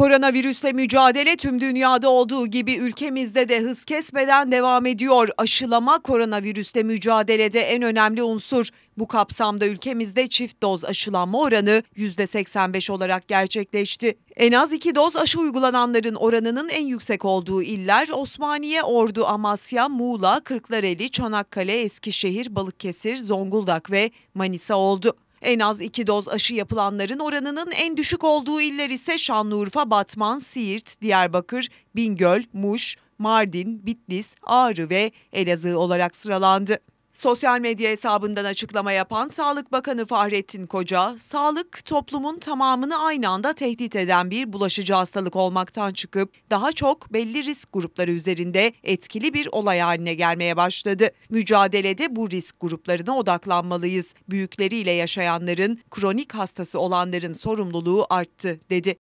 Koronavirüsle mücadele tüm dünyada olduğu gibi ülkemizde de hız kesmeden devam ediyor. Aşılama koronavirüsle mücadelede en önemli unsur. Bu kapsamda ülkemizde çift doz aşılanma oranı %85 olarak gerçekleşti. En az iki doz aşı uygulananların oranının en yüksek olduğu iller Osmaniye, Ordu, Amasya, Muğla, Kırklareli, Çanakkale, Eskişehir, Balıkesir, Zonguldak ve Manisa oldu. En az iki doz aşı yapılanların oranının en düşük olduğu iller ise Şanlıurfa, Batman, Siirt, Diyarbakır, Bingöl, Muş, Mardin, Bitlis, Ağrı ve Elazığ olarak sıralandı. Sosyal medya hesabından açıklama yapan Sağlık Bakanı Fahrettin Koca, sağlık toplumun tamamını aynı anda tehdit eden bir bulaşıcı hastalık olmaktan çıkıp daha çok belli risk grupları üzerinde etkili bir olay haline gelmeye başladı. Mücadelede bu risk gruplarına odaklanmalıyız. Büyükleriyle yaşayanların, kronik hastası olanların sorumluluğu arttı dedi.